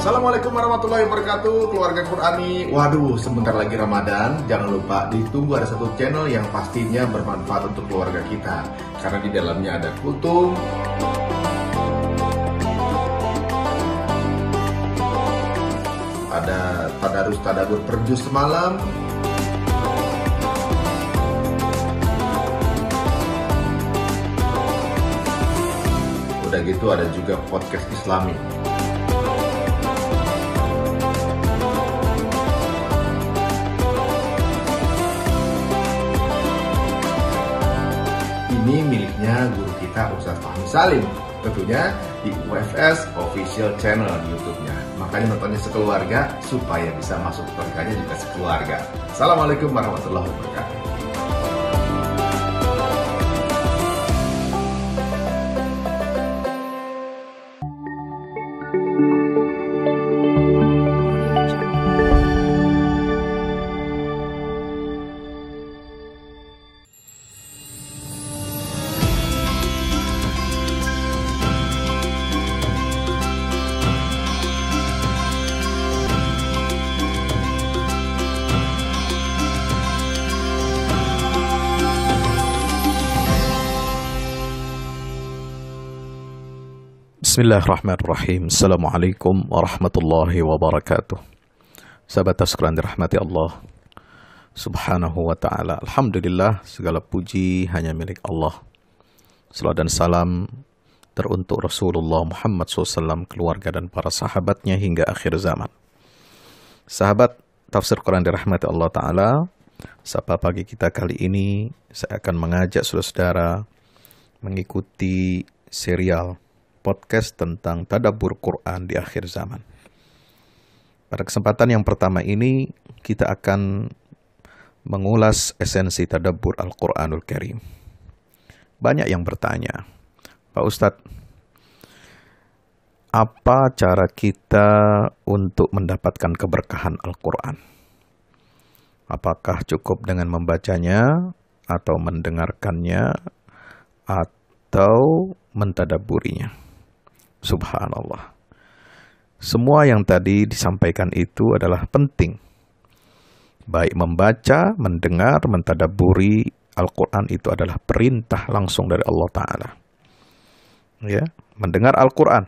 Assalamualaikum warahmatullahi wabarakatuh Keluarga Qurani Waduh sebentar lagi Ramadan Jangan lupa ditunggu ada satu channel yang pastinya bermanfaat untuk keluarga kita Karena di dalamnya ada kutum Ada tadarus tadabur perjus semalam Udah gitu ada juga podcast islami guru kita Ustadz Fahmi Salim tentunya di UFS official channel di YouTube-nya. Makanya nontonnya sekeluarga supaya bisa masuk pernikahannya juga sekeluarga. Assalamualaikum warahmatullahi wabarakatuh. Bismillahirrahmanirrahim. Assalamualaikum warahmatullahi wabarakatuh. Sahabat dari dirahmati Allah Subhanahu wa taala. Alhamdulillah segala puji hanya milik Allah. Salam dan salam teruntuk Rasulullah Muhammad SAW, keluarga dan para sahabatnya hingga akhir zaman. Sahabat Tafsir Quran dirahmati Allah Ta'ala, Sapa pagi kita kali ini saya akan mengajak saudara-saudara mengikuti serial podcast tentang tadabur Quran di akhir zaman. Pada kesempatan yang pertama ini, kita akan mengulas esensi tadabur Al-Quranul Karim. Banyak yang bertanya, Pak Ustadz, apa cara kita untuk mendapatkan keberkahan Al-Quran? Apakah cukup dengan membacanya atau mendengarkannya atau mentadaburinya? Subhanallah. Semua yang tadi disampaikan itu adalah penting. Baik membaca, mendengar, mentadaburi Al-Quran itu adalah perintah langsung dari Allah Ta'ala. Ya, mendengar Al-Quran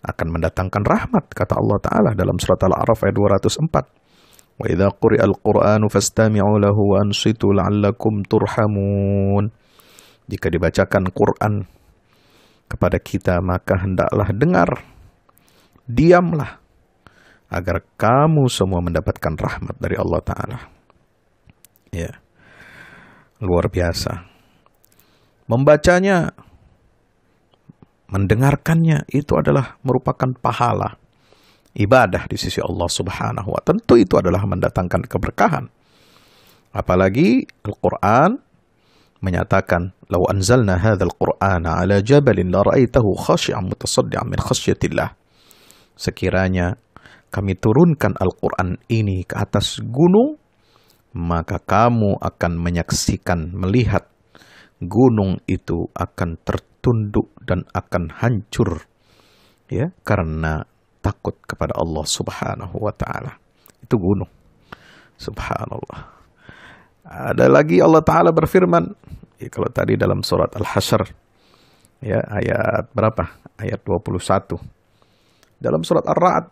akan mendatangkan rahmat, kata Allah Ta'ala dalam surat Al-A'raf ayat 204. Wa idha الْقُرْآنُ al-Qur'anu fastami'u لَعَلَّكُمْ تُرْحَمُونَ Jika dibacakan Quran, kepada kita, maka hendaklah dengar, diamlah, agar kamu semua mendapatkan rahmat dari Allah Ta'ala. Ya, luar biasa. Membacanya, mendengarkannya, itu adalah merupakan pahala ibadah di sisi Allah Subhanahu wa Tentu itu adalah mendatangkan keberkahan. Apalagi Al-Quran menyatakan, "Lau anzalna hadzal Qur'ana ala jabalin la ra'aitahu khashi'an mutasaddian min khasyatillah." Sekiranya kami turunkan Al-Qur'an ini ke atas gunung, maka kamu akan menyaksikan melihat gunung itu akan tertunduk dan akan hancur ya karena takut kepada Allah Subhanahu wa taala. Itu gunung. Subhanallah. Ada lagi Allah Ta'ala berfirman, ya kalau tadi dalam surat al hasyr ya ayat berapa? Ayat 21. Dalam surat ar raad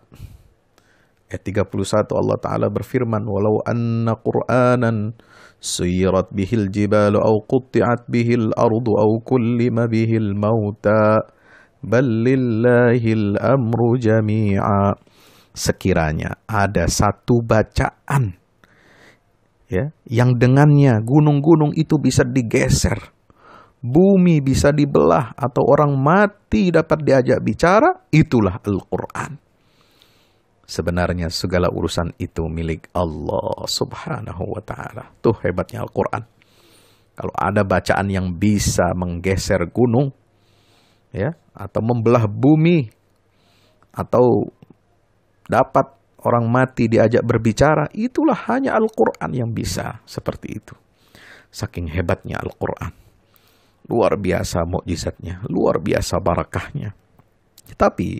ayat 31 Allah Ta'ala berfirman, Walau anna Qur'anan suyirat bihil jibalu au qutti'at bihil ardu au kullima bihil mauta, bal lillahil amru jami'a. Sekiranya ada satu bacaan ya, yang dengannya gunung-gunung itu bisa digeser, bumi bisa dibelah atau orang mati dapat diajak bicara, itulah Al-Qur'an. Sebenarnya segala urusan itu milik Allah Subhanahu wa taala. Tuh hebatnya Al-Qur'an. Kalau ada bacaan yang bisa menggeser gunung ya atau membelah bumi atau dapat orang mati diajak berbicara, itulah hanya Al-Quran yang bisa seperti itu. Saking hebatnya Al-Quran. Luar biasa mukjizatnya, luar biasa barakahnya. Tapi,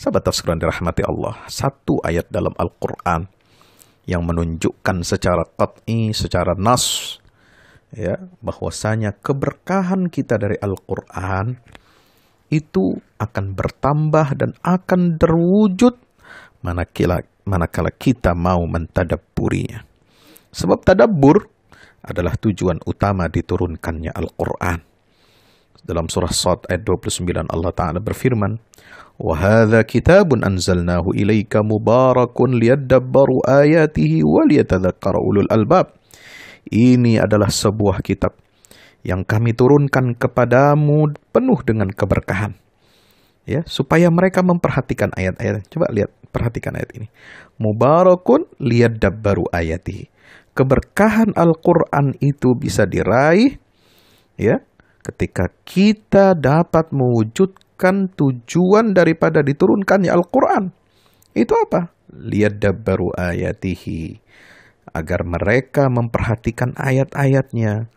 sahabat tafsiran dirahmati Allah, satu ayat dalam Al-Quran yang menunjukkan secara qat'i, secara nas, ya bahwasanya keberkahan kita dari Al-Qur'an itu akan bertambah dan akan terwujud manakala manakala kita mau mentadaburinya. Sebab tadabur adalah tujuan utama diturunkannya Al-Quran. Dalam surah Sad ayat 29 Allah Ta'ala berfirman, وَهَذَا كِتَابٌ أَنْزَلْنَاهُ إِلَيْكَ مُبَارَكٌ لِيَدَّبَّرُ آيَاتِهِ وَلِيَتَذَكَّرَ ulul albab. Ini adalah sebuah kitab yang kami turunkan kepadamu penuh dengan keberkahan ya supaya mereka memperhatikan ayat-ayat coba lihat perhatikan ayat ini mubarakun lihat dabbaru ayati keberkahan Al-Qur'an itu bisa diraih ya ketika kita dapat mewujudkan tujuan daripada diturunkannya Al-Qur'an itu apa lihat dabbaru ayatihi agar mereka memperhatikan ayat-ayatnya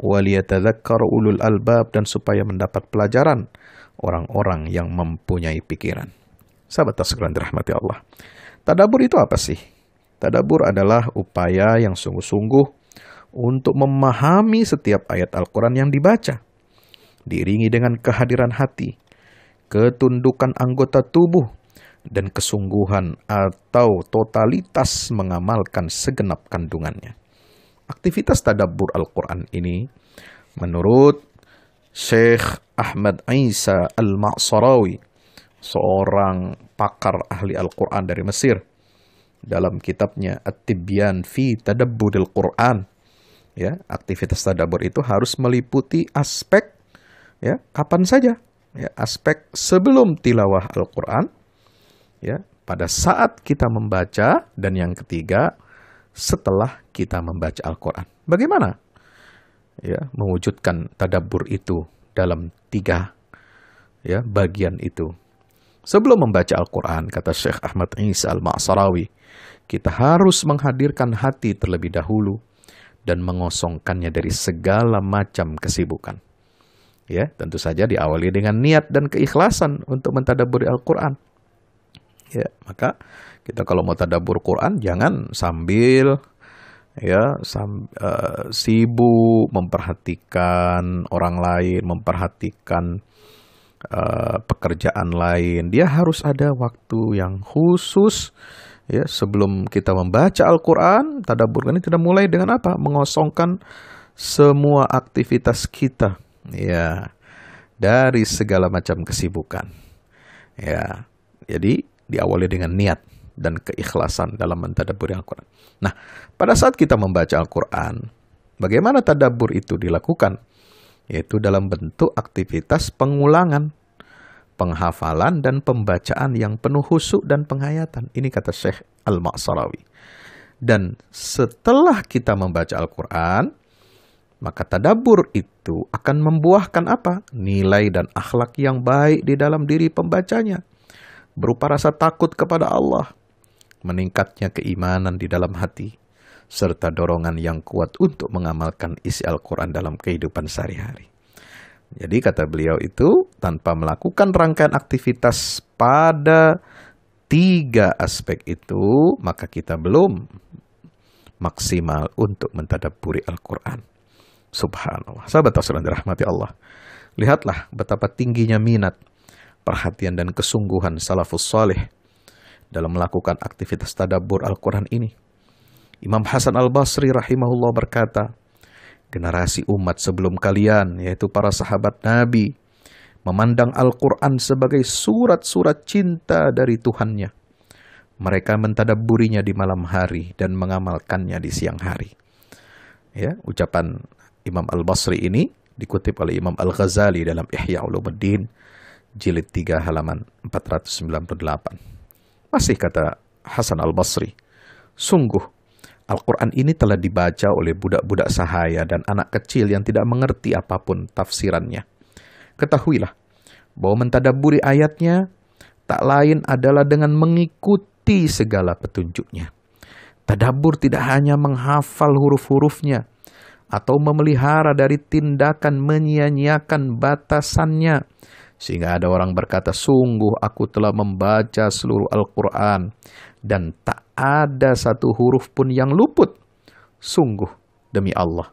waliyatadzakkar ulul albab dan supaya mendapat pelajaran orang-orang yang mempunyai pikiran. Sahabat tasgran dirahmati Allah. Tadabur itu apa sih? Tadabur adalah upaya yang sungguh-sungguh untuk memahami setiap ayat Al-Quran yang dibaca. Diringi dengan kehadiran hati, ketundukan anggota tubuh, dan kesungguhan atau totalitas mengamalkan segenap kandungannya. Aktivitas tadabur Al-Quran ini menurut Syekh Ahmad Isa Al-Ma'sarawi, seorang pakar ahli Al-Quran dari Mesir. Dalam kitabnya At-Tibyan fi Tadabburil Quran. Ya, aktivitas tadabur itu harus meliputi aspek ya, kapan saja. Ya, aspek sebelum tilawah Al-Quran, ya, pada saat kita membaca dan yang ketiga setelah kita membaca Al-Quran. Bagaimana? Ya, mewujudkan tadabur itu dalam tiga ya bagian itu. Sebelum membaca Al-Quran, kata Syekh Ahmad Isa Al-Ma'sarawi, kita harus menghadirkan hati terlebih dahulu dan mengosongkannya dari segala macam kesibukan. Ya, tentu saja diawali dengan niat dan keikhlasan untuk mentadaburi Al-Quran. Ya, maka kita kalau mau tadabur Quran jangan sambil ya sam, uh, sibuk memperhatikan orang lain, memperhatikan uh, pekerjaan lain. Dia harus ada waktu yang khusus ya sebelum kita membaca Al-Qur'an, tadabbur kan ini tidak mulai dengan apa? Mengosongkan semua aktivitas kita ya dari segala macam kesibukan. Ya. Jadi diawali dengan niat dan keikhlasan dalam mentadabur Al-Quran. Nah, pada saat kita membaca Al-Quran, bagaimana tadabur itu dilakukan? Yaitu dalam bentuk aktivitas pengulangan, penghafalan dan pembacaan yang penuh husuk dan penghayatan. Ini kata Syekh Al-Ma'sarawi. Dan setelah kita membaca Al-Quran, maka tadabur itu akan membuahkan apa? Nilai dan akhlak yang baik di dalam diri pembacanya. Berupa rasa takut kepada Allah, meningkatnya keimanan di dalam hati, serta dorongan yang kuat untuk mengamalkan isi Al-Quran dalam kehidupan sehari-hari. Jadi kata beliau itu tanpa melakukan rangkaian aktivitas pada tiga aspek itu maka kita belum maksimal untuk mentadaburi Al-Quran. Subhanallah. Sahabat Rasulullah dirahmati Allah. Lihatlah betapa tingginya minat, perhatian dan kesungguhan salafus salih dalam melakukan aktivitas tadabur Al-Quran ini. Imam Hasan Al-Basri rahimahullah berkata, generasi umat sebelum kalian, yaitu para sahabat Nabi, memandang Al-Quran sebagai surat-surat cinta dari Tuhannya. Mereka mentadaburinya di malam hari dan mengamalkannya di siang hari. Ya, ucapan Imam Al-Basri ini dikutip oleh Imam Al-Ghazali dalam Ihya Ulumuddin jilid 3 halaman 498. Masih kata Hasan al-Basri, sungguh Al-Quran ini telah dibaca oleh budak-budak sahaya dan anak kecil yang tidak mengerti apapun tafsirannya. Ketahuilah bahwa mentadaburi ayatnya tak lain adalah dengan mengikuti segala petunjuknya. Tadabur tidak hanya menghafal huruf-hurufnya atau memelihara dari tindakan menyia-nyiakan batasannya, sehingga ada orang berkata, sungguh aku telah membaca seluruh Al-Quran dan tak ada satu huruf pun yang luput. Sungguh, demi Allah,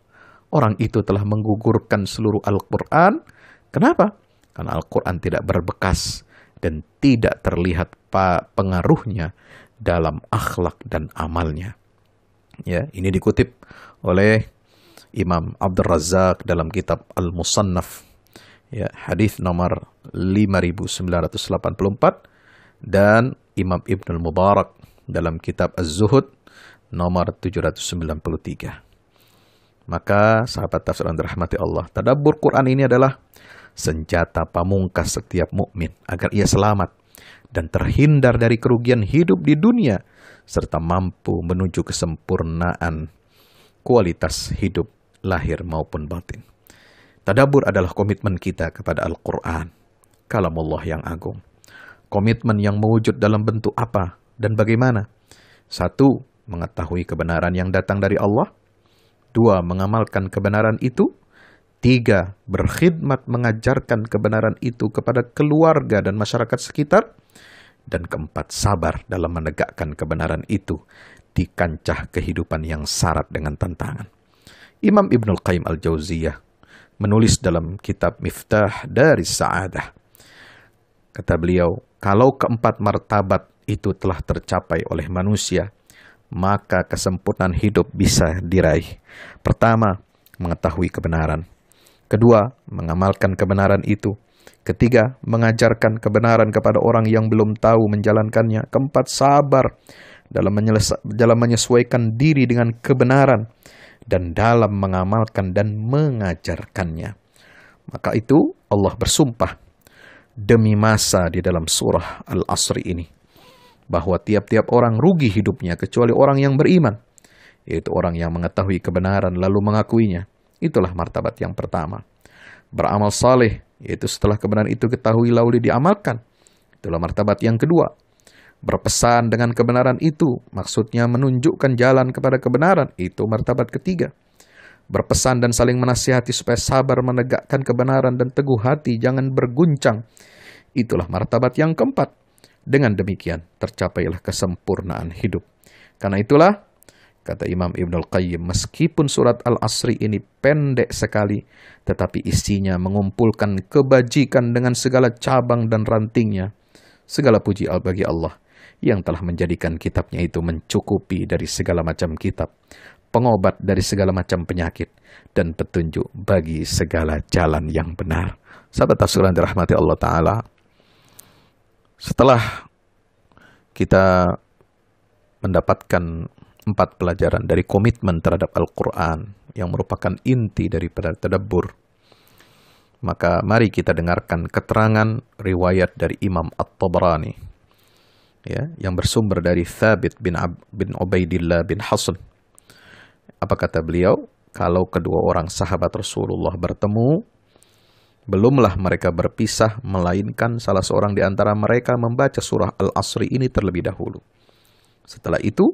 orang itu telah menggugurkan seluruh Al-Quran. Kenapa? Karena Al-Quran tidak berbekas dan tidak terlihat pengaruhnya dalam akhlak dan amalnya. Ya, ini dikutip oleh Imam Abdul Razak dalam kitab Al-Musannaf ya hadis nomor 5984 dan Imam Ibnul Mubarak dalam kitab Az-Zuhud nomor 793. Maka sahabat tafsir yang dirahmati Allah, tadabbur Quran ini adalah senjata pamungkas setiap mukmin agar ia selamat dan terhindar dari kerugian hidup di dunia serta mampu menuju kesempurnaan kualitas hidup lahir maupun batin. Tadabur adalah komitmen kita kepada Al-Quran, Allah yang agung. Komitmen yang mewujud dalam bentuk apa dan bagaimana? Satu, mengetahui kebenaran yang datang dari Allah. Dua, mengamalkan kebenaran itu. Tiga, berkhidmat mengajarkan kebenaran itu kepada keluarga dan masyarakat sekitar. Dan keempat, sabar dalam menegakkan kebenaran itu di kancah kehidupan yang syarat dengan tantangan. Imam Ibnul Qayyim Al-Jauziyah menulis dalam kitab Miftah dari Sa'adah. Kata beliau, kalau keempat martabat itu telah tercapai oleh manusia, maka kesempurnaan hidup bisa diraih. Pertama, mengetahui kebenaran. Kedua, mengamalkan kebenaran itu. Ketiga, mengajarkan kebenaran kepada orang yang belum tahu menjalankannya. Keempat, sabar dalam, dalam menyesuaikan diri dengan kebenaran dan dalam mengamalkan dan mengajarkannya. Maka itu Allah bersumpah demi masa di dalam surah Al-Asri ini bahwa tiap-tiap orang rugi hidupnya kecuali orang yang beriman yaitu orang yang mengetahui kebenaran lalu mengakuinya itulah martabat yang pertama beramal saleh yaitu setelah kebenaran itu ketahui lalu diamalkan itulah martabat yang kedua Berpesan dengan kebenaran itu, maksudnya menunjukkan jalan kepada kebenaran, itu martabat ketiga. Berpesan dan saling menasihati supaya sabar menegakkan kebenaran dan teguh hati, jangan berguncang. Itulah martabat yang keempat. Dengan demikian, tercapailah kesempurnaan hidup. Karena itulah, kata Imam Ibn al Qayyim, meskipun surat Al-Asri ini pendek sekali, tetapi isinya mengumpulkan kebajikan dengan segala cabang dan rantingnya. Segala puji al bagi Allah yang telah menjadikan kitabnya itu mencukupi dari segala macam kitab, pengobat dari segala macam penyakit, dan petunjuk bagi segala jalan yang benar. Sahabat tafsiran dirahmati Allah Ta'ala, setelah kita mendapatkan empat pelajaran dari komitmen terhadap Al-Quran yang merupakan inti daripada tadabbur, maka mari kita dengarkan keterangan riwayat dari Imam At-Tabrani ya yang bersumber dari Thabit bin Ab bin Ubaidillah bin Hasan. Apa kata beliau? Kalau kedua orang sahabat Rasulullah bertemu, belumlah mereka berpisah melainkan salah seorang di antara mereka membaca surah Al-Asri ini terlebih dahulu. Setelah itu,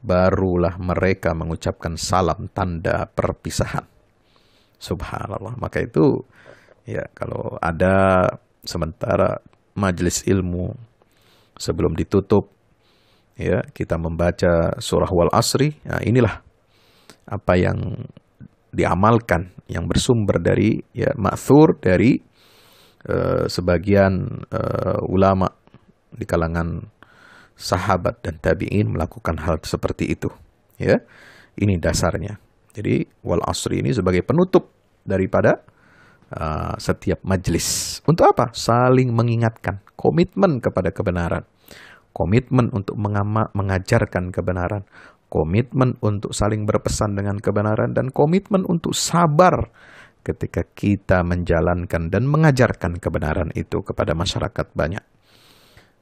barulah mereka mengucapkan salam tanda perpisahan. Subhanallah. Maka itu ya kalau ada sementara majelis ilmu sebelum ditutup ya kita membaca surah wal asri nah inilah apa yang diamalkan yang bersumber dari ya ma'thur dari uh, sebagian uh, ulama di kalangan sahabat dan tabi'in melakukan hal seperti itu ya ini dasarnya jadi wal asri ini sebagai penutup daripada Eh, setiap majelis. Untuk apa? Saling mengingatkan, komitmen kepada kebenaran, komitmen untuk mengama, mengajarkan kebenaran, komitmen untuk saling berpesan dengan kebenaran, dan komitmen untuk sabar ketika kita menjalankan dan mengajarkan kebenaran itu kepada masyarakat banyak.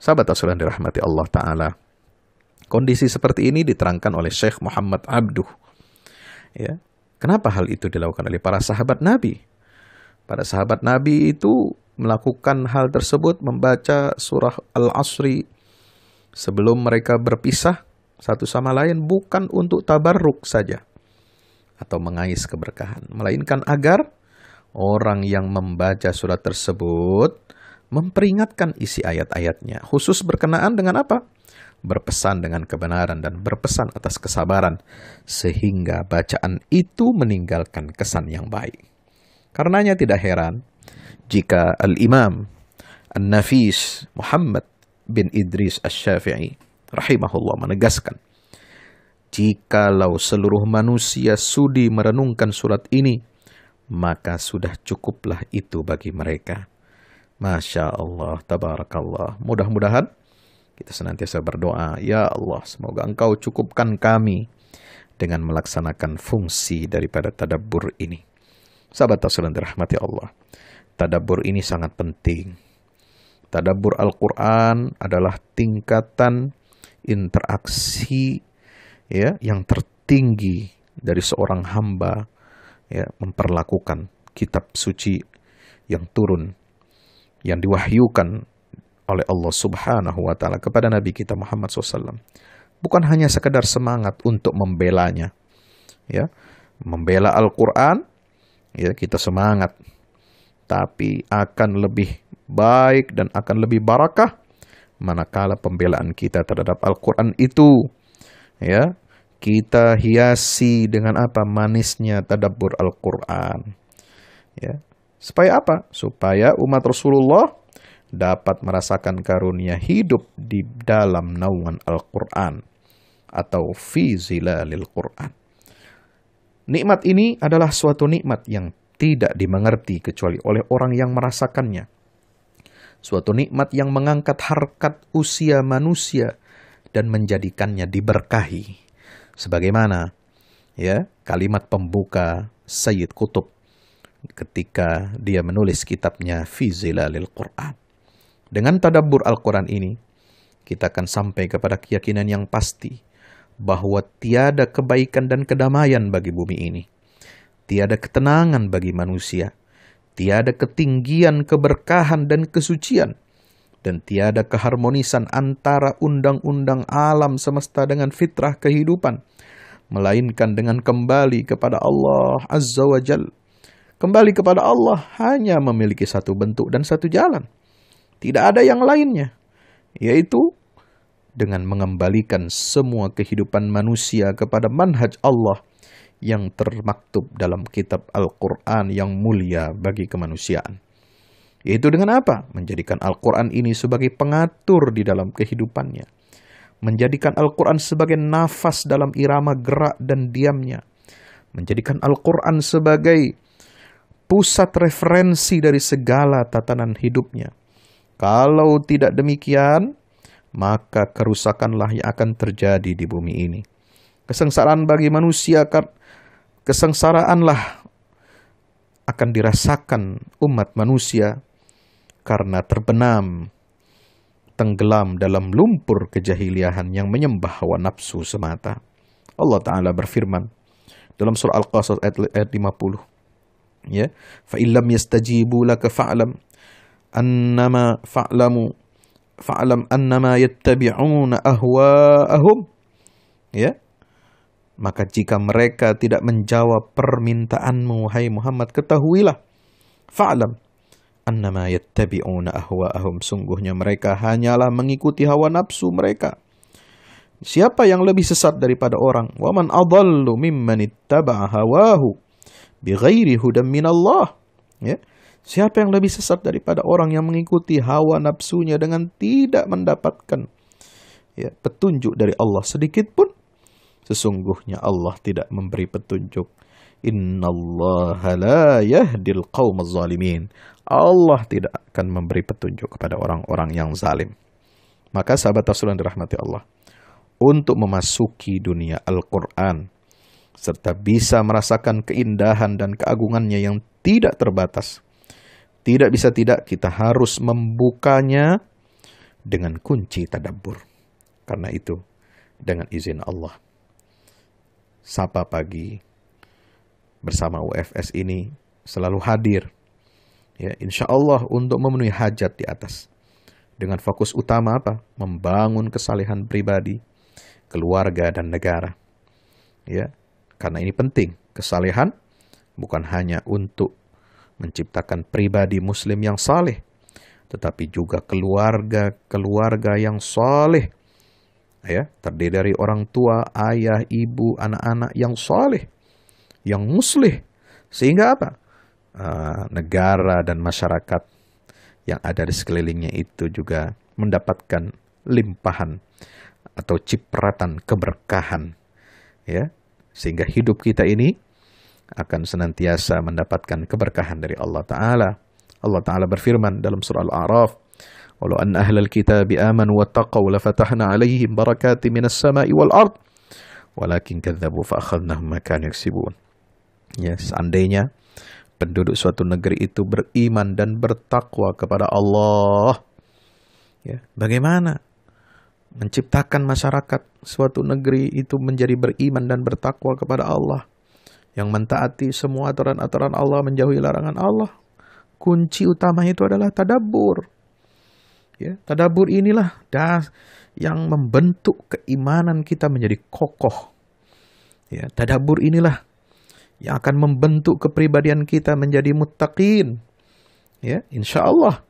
Sahabat Rasul yang dirahmati Allah Ta'ala, kondisi seperti ini diterangkan oleh Syekh Muhammad Abduh. Ya, Kenapa hal itu dilakukan oleh para sahabat Nabi? Para sahabat Nabi itu melakukan hal tersebut membaca surah Al-Asri sebelum mereka berpisah satu sama lain bukan untuk tabarruk saja atau mengais keberkahan, melainkan agar orang yang membaca surat tersebut memperingatkan isi ayat-ayatnya, khusus berkenaan dengan apa? Berpesan dengan kebenaran dan berpesan atas kesabaran, sehingga bacaan itu meninggalkan kesan yang baik. Karenanya tidak heran jika Al-Imam An-Nafis Muhammad bin Idris Asy-Syafi'i rahimahullah menegaskan jikalau seluruh manusia sudi merenungkan surat ini maka sudah cukuplah itu bagi mereka. Masya Allah, tabarakallah. Mudah-mudahan kita senantiasa berdoa, Ya Allah, semoga Engkau cukupkan kami dengan melaksanakan fungsi daripada tadabbur ini. Sahabat Tafsir dirahmati Allah. Tadabur ini sangat penting. Tadabur Al-Qur'an adalah tingkatan interaksi ya yang tertinggi dari seorang hamba ya memperlakukan kitab suci yang turun yang diwahyukan oleh Allah Subhanahu wa taala kepada nabi kita Muhammad SAW. Bukan hanya sekedar semangat untuk membelanya. Ya, membela Al-Qur'an ya kita semangat tapi akan lebih baik dan akan lebih barakah manakala pembelaan kita terhadap Al-Qur'an itu ya kita hiasi dengan apa manisnya tadabbur Al-Qur'an ya supaya apa supaya umat Rasulullah dapat merasakan karunia hidup di dalam naungan Al-Qur'an atau fi zilalil Qur'an Nikmat ini adalah suatu nikmat yang tidak dimengerti kecuali oleh orang yang merasakannya. Suatu nikmat yang mengangkat harkat usia manusia dan menjadikannya diberkahi. Sebagaimana ya kalimat pembuka Sayyid Kutub ketika dia menulis kitabnya Fizilalil Quran. Dengan tadabbur Al-Quran ini, kita akan sampai kepada keyakinan yang pasti bahwa tiada kebaikan dan kedamaian bagi bumi ini, tiada ketenangan bagi manusia, tiada ketinggian keberkahan dan kesucian, dan tiada keharmonisan antara undang-undang alam semesta dengan fitrah kehidupan, melainkan dengan kembali kepada Allah Azza wa Jal. Kembali kepada Allah hanya memiliki satu bentuk dan satu jalan. Tidak ada yang lainnya, yaitu dengan mengembalikan semua kehidupan manusia kepada manhaj Allah yang termaktub dalam kitab Al-Quran yang mulia bagi kemanusiaan. Yaitu dengan apa? Menjadikan Al-Quran ini sebagai pengatur di dalam kehidupannya. Menjadikan Al-Quran sebagai nafas dalam irama gerak dan diamnya. Menjadikan Al-Quran sebagai pusat referensi dari segala tatanan hidupnya. Kalau tidak demikian, maka kerusakanlah yang akan terjadi di bumi ini. Kesengsaraan bagi manusia akan kesengsaraanlah akan dirasakan umat manusia karena terbenam tenggelam dalam lumpur kejahiliahan yang menyembah hawa nafsu semata. Allah taala berfirman dalam surah Al-Qasas ayat 50. Ya, fa illam yastajibu laka fa'lam annama fa'lamu fa'alam annama yattabi'una ahwa'ahum ya maka jika mereka tidak menjawab permintaanmu hai Muhammad ketahuilah Fa'alam annama yattabi'una ahwa'ahum sungguhnya mereka hanyalah mengikuti hawa nafsu mereka siapa yang lebih sesat daripada orang wa man adallu mimman ittaba'a hawahu bighairi hudan minallah ya Siapa yang lebih sesat daripada orang yang mengikuti hawa nafsunya dengan tidak mendapatkan ya, petunjuk dari Allah sedikit pun? Sesungguhnya Allah tidak memberi petunjuk. Innallaha la yahdil qaumaz zalimin. Allah tidak akan memberi petunjuk kepada orang-orang yang zalim. Maka sahabat Rasulullah dirahmati Allah, untuk memasuki dunia Al-Qur'an serta bisa merasakan keindahan dan keagungannya yang tidak terbatas tidak bisa tidak kita harus membukanya dengan kunci tadabbur. Karena itu, dengan izin Allah, Sapa Pagi bersama UFS ini selalu hadir. Ya, insya Allah untuk memenuhi hajat di atas. Dengan fokus utama apa? Membangun kesalehan pribadi, keluarga, dan negara. Ya, karena ini penting. Kesalehan bukan hanya untuk menciptakan pribadi muslim yang saleh, tetapi juga keluarga-keluarga yang saleh. Ya, terdiri dari orang tua, ayah, ibu, anak-anak yang saleh, yang muslim, Sehingga apa? Uh, negara dan masyarakat yang ada di sekelilingnya itu juga mendapatkan limpahan atau cipratan keberkahan ya sehingga hidup kita ini akan senantiasa mendapatkan keberkahan dari Allah Ta'ala. Allah Ta'ala berfirman dalam surah Al-A'raf, Walau an ahlal kitab amanu la fatahna alaihim barakati minas sama'i wal ard. Walakin kadzabu fa'akhadnahum makan yaksibun. Ya, seandainya penduduk suatu negeri itu beriman dan bertakwa kepada Allah. Ya, bagaimana menciptakan masyarakat suatu negeri itu menjadi beriman dan bertakwa kepada Allah? yang mentaati semua aturan-aturan Allah, menjauhi larangan Allah. Kunci utama itu adalah tadabur. Ya, tadabur inilah das yang membentuk keimanan kita menjadi kokoh. Ya, tadabur inilah yang akan membentuk kepribadian kita menjadi muttaqin. Ya, insya Allah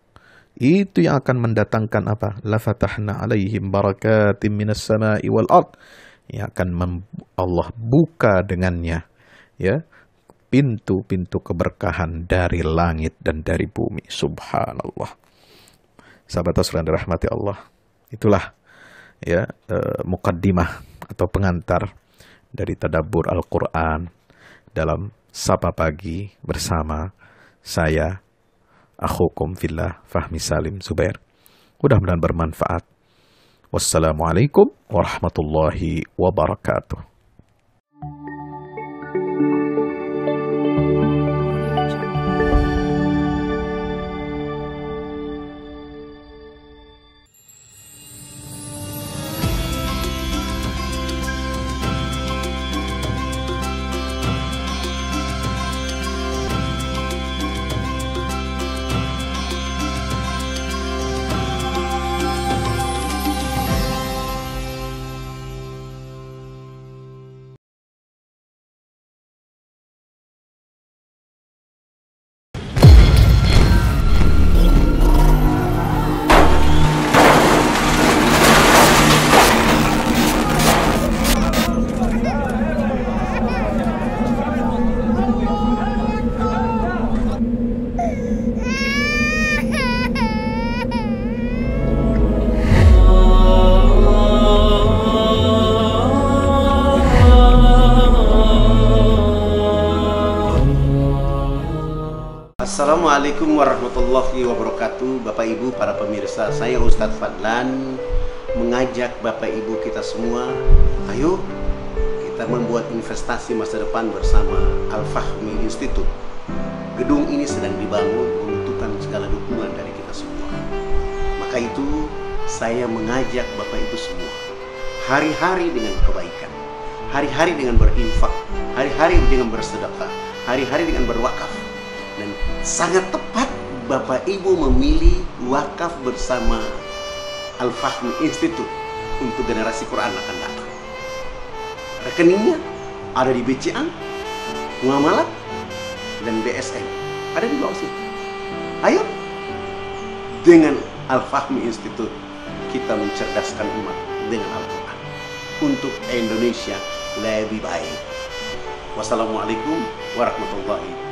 itu yang akan mendatangkan apa? La fatahna alaihim barakatim minas sama'i wal ard. Yang akan Allah buka dengannya ya pintu-pintu keberkahan dari langit dan dari bumi. Subhanallah. Sahabat yang dirahmati Allah. Itulah ya e, mukaddimah atau pengantar dari tadabur Al-Qur'an dalam sapa pagi bersama saya akhukum Villa Fahmi Salim Zubair. Mudah-mudahan bermanfaat. Wassalamualaikum warahmatullahi wabarakatuh. semua, ayo kita membuat investasi masa depan bersama Al-Fahmi Institute. Gedung ini sedang dibangun membutuhkan segala dukungan dari kita semua. Maka itu saya mengajak Bapak Ibu semua hari-hari dengan kebaikan, hari-hari dengan berinfak, hari-hari dengan bersedekah, hari-hari dengan berwakaf. Dan sangat tepat Bapak Ibu memilih wakaf bersama Al-Fahmi Institute untuk generasi Quran akan datang. Rekeningnya ada di BCA, Muamalat, dan BSN. Ada di bawah situ. Ayo, dengan Al-Fahmi Institute, kita mencerdaskan umat dengan Al-Quran. Untuk Indonesia lebih baik. Wassalamualaikum warahmatullahi wabarakatuh.